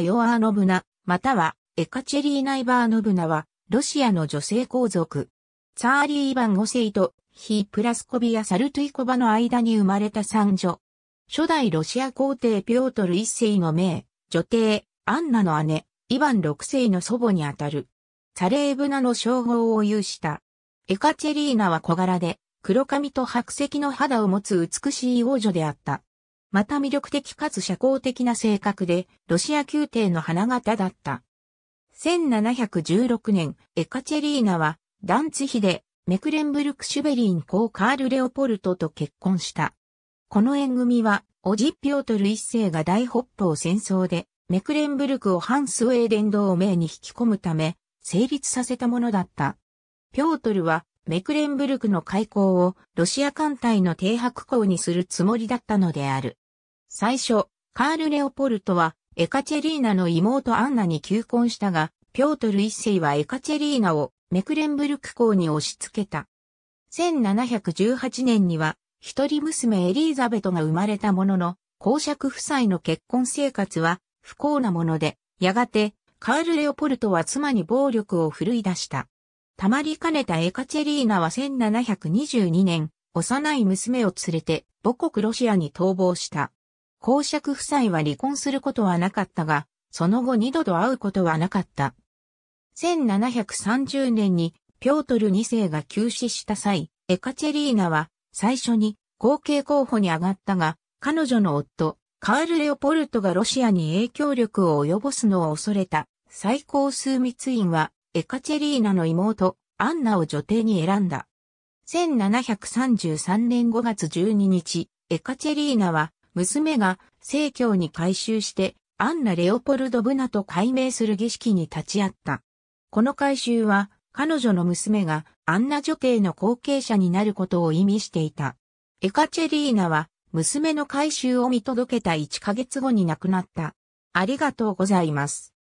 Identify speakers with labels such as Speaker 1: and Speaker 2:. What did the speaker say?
Speaker 1: ヨアーノブナ、またはエカチェリーナ・イバーノブナは、ロシアの女性皇族。ツァーリー・イヴァン5世とヒー・プラスコビやサルトゥイコバの間に生まれた三女。初代ロシア皇帝ピョートル1世の名、女帝、アンナの姉、イヴァン6世の祖母にあたる。サレーブナの称号を有した。エカチェリーナは小柄で、黒髪と白石の肌を持つ美しい王女であった。また魅力的かつ社交的な性格で、ロシア宮廷の花形だった。1716年、エカチェリーナは、ダンツヒで、メクレンブルク・シュベリン公カール・レオポルトと結婚した。この縁組は、オジ・ピョートル一世が大北方戦争で、メクレンブルクを反スウェーデン同盟に引き込むため、成立させたものだった。ピョートルは、メクレンブルクの開港をロシア艦隊の停泊港にするつもりだったのである。最初、カール・レオポルトはエカチェリーナの妹アンナに求婚したが、ピョートル一世はエカチェリーナをメクレンブルク港に押し付けた。1718年には、一人娘エリーザベトが生まれたものの、公爵夫妻の結婚生活は不幸なもので、やがてカール・レオポルトは妻に暴力を振るい出した。たまりかねたエカチェリーナは1722年、幼い娘を連れて母国ロシアに逃亡した。公爵夫妻は離婚することはなかったが、その後二度と会うことはなかった。1730年にピョートル2世が急死した際、エカチェリーナは最初に後継候補に上がったが、彼女の夫、カール・レオポルトがロシアに影響力を及ぼすのを恐れた最高枢密院はエカチェリーナの妹、アンナを女帝に選んだ。1733年5月12日、エカチェリーナは、娘が、聖教に改修して、アンナ・レオポルド・ブナと改名する儀式に立ち会った。この改修は、彼女の娘が、アンナ女帝の後継者になることを意味していた。エカチェリーナは、娘の改修を見届けた1ヶ月後に亡くなった。ありがとうございます。